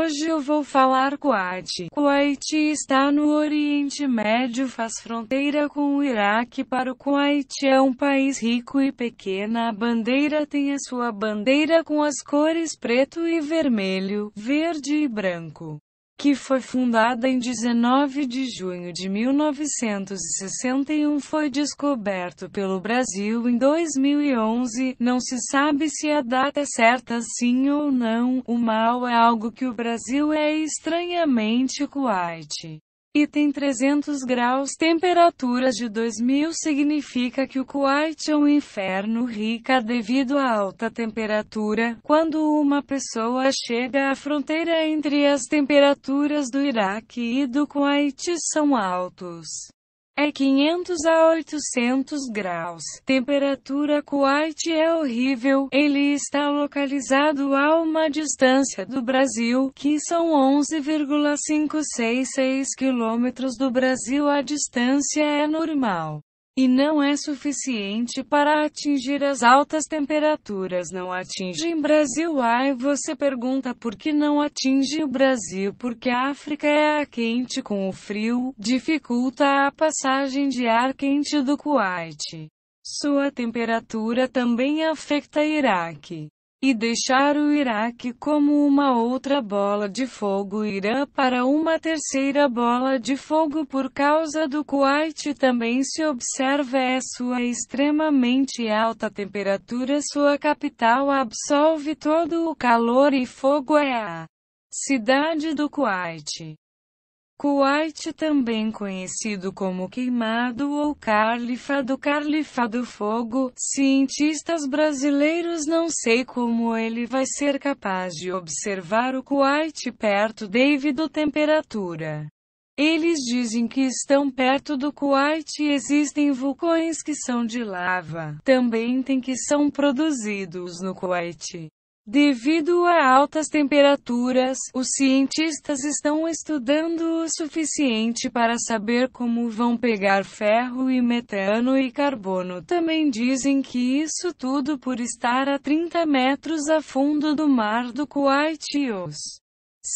Hoje eu vou falar Kuwait. Kuwait está no Oriente Médio, faz fronteira com o Iraque. Para o Kuwait é um país rico e pequena. A bandeira tem a sua bandeira com as cores preto e vermelho, verde e branco que foi fundada em 19 de junho de 1961, foi descoberto pelo Brasil em 2011. Não se sabe se a data é certa sim ou não. O mal é algo que o Brasil é estranhamente coate. Item 300 graus temperaturas de 2000 significa que o Kuwait é um inferno rica devido à alta temperatura. Quando uma pessoa chega à fronteira entre as temperaturas do Iraque e do Kuwait são altos é 500 a 800 graus. Temperatura Kuwait é horrível, ele está localizado a uma distância do Brasil, que são 11,566 quilômetros do Brasil a distância é normal e não é suficiente para atingir as altas temperaturas. Não atinge em Brasil. Ai, você pergunta por que não atinge o Brasil? Porque a África é a quente com o frio, dificulta a passagem de ar quente do Kuwait. Sua temperatura também afeta Iraque e deixar o Iraque como uma outra bola de fogo irá para uma terceira bola de fogo por causa do Kuwait também se observa é sua extremamente alta temperatura sua capital absolve todo o calor e fogo é a cidade do Kuwait. Kuwait também conhecido como queimado ou califado, califado fogo, cientistas brasileiros não sei como ele vai ser capaz de observar o Kuwait perto devido temperatura. Eles dizem que estão perto do Kuwait e existem vulcões que são de lava. Também tem que são produzidos no Kuwait. Devido a altas temperaturas, os cientistas estão estudando o suficiente para saber como vão pegar ferro e metano e carbono. Também dizem que isso tudo por estar a 30 metros a fundo do mar do Os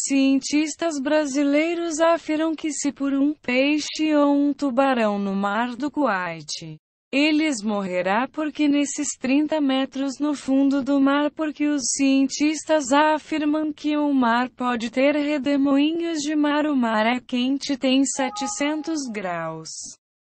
Cientistas brasileiros afirmam que se por um peixe ou um tubarão no mar do Kuwait eles morrerá porque nesses 30 metros no fundo do mar porque os cientistas afirmam que o mar pode ter redemoinhos de mar o mar é quente tem 700 graus.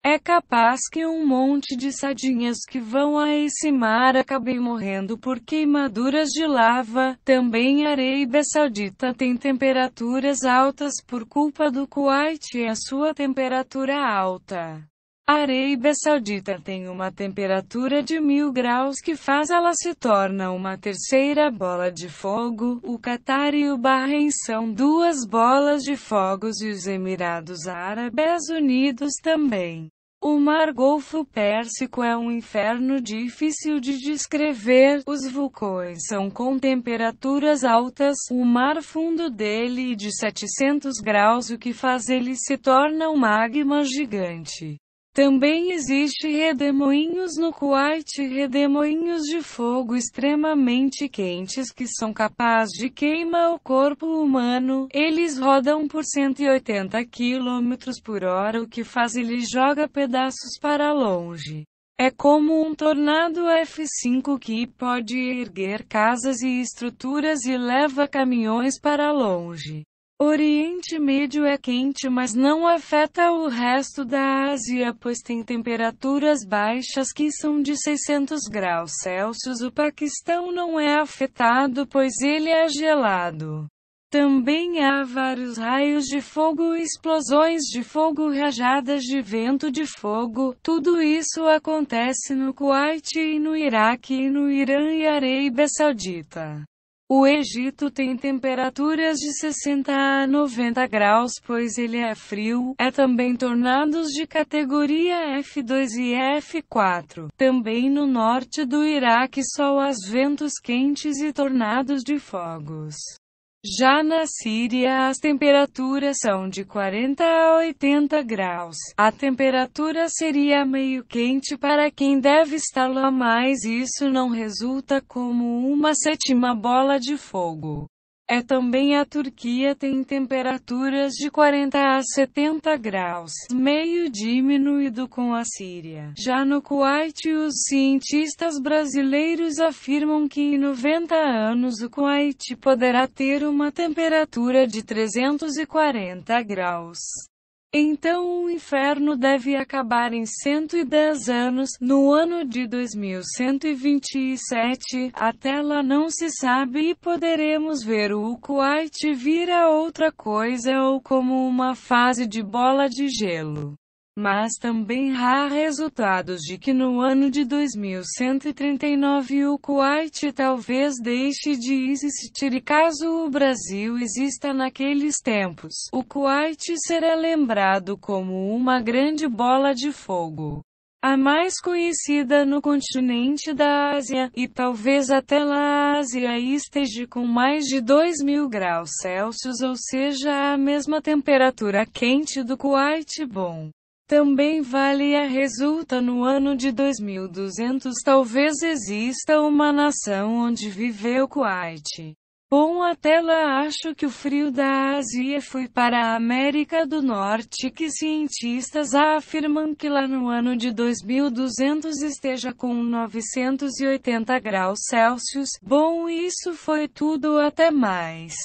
É capaz que um monte de sardinhas que vão a esse mar acabem morrendo por queimaduras de lava. Também a Arábia Saudita tem temperaturas altas por culpa do Kuwait e a sua temperatura alta. A Arábia Saudita tem uma temperatura de mil graus que faz ela se torna uma terceira bola de fogo. O Catar e o Bahrein são duas bolas de fogos e os Emirados Árabes Unidos também. O Mar Golfo Pérsico é um inferno difícil de descrever. Os vulcões são com temperaturas altas. O mar fundo dele é de 700 graus, o que faz ele se torna um magma gigante. Também existe redemoinhos no Kuwait, redemoinhos de fogo extremamente quentes que são capazes de queimar o corpo humano. Eles rodam por 180 km por hora, o que faz ele joga pedaços para longe. É como um tornado F5 que pode erguer casas e estruturas e leva caminhões para longe. Oriente Médio é quente, mas não afeta o resto da Ásia, pois tem temperaturas baixas que são de 600 graus Celsius. O Paquistão não é afetado, pois ele é gelado. Também há vários raios de fogo, explosões de fogo, rajadas de vento de fogo. Tudo isso acontece no Kuwait e no Iraque e no Irã e Arábia Saudita. O Egito tem temperaturas de 60 a 90 graus, pois ele é frio, é também tornados de categoria F2 e F4. Também no norte do Iraque sol as ventos quentes e tornados de fogos. Já na Síria, as temperaturas são de 40 a 80 graus. A temperatura seria meio quente para quem deve estar lá, mas isso não resulta como uma sétima bola de fogo. É também a Turquia tem temperaturas de 40 a 70 graus, meio diminuído com a Síria. Já no Kuwait, os cientistas brasileiros afirmam que em 90 anos o Kuwait poderá ter uma temperatura de 340 graus. Então o inferno deve acabar em 110 anos, no ano de 2127, até lá não se sabe e poderemos ver o Kuwait vir a outra coisa ou como uma fase de bola de gelo mas também há resultados de que no ano de 2139 o Kuwait talvez deixe de existir caso o Brasil exista naqueles tempos. O Kuwait será lembrado como uma grande bola de fogo. A mais conhecida no continente da Ásia, e talvez até lá a Ásia esteja com mais de 2 mil graus Celsius, ou seja, a mesma temperatura quente do Kuwait bom. Também vale a resulta no ano de 2200 talvez exista uma nação onde viveu Kuwait. Bom até lá acho que o frio da Ásia foi para a América do Norte que cientistas afirmam que lá no ano de 2200 esteja com 980 graus Celsius. Bom isso foi tudo até mais.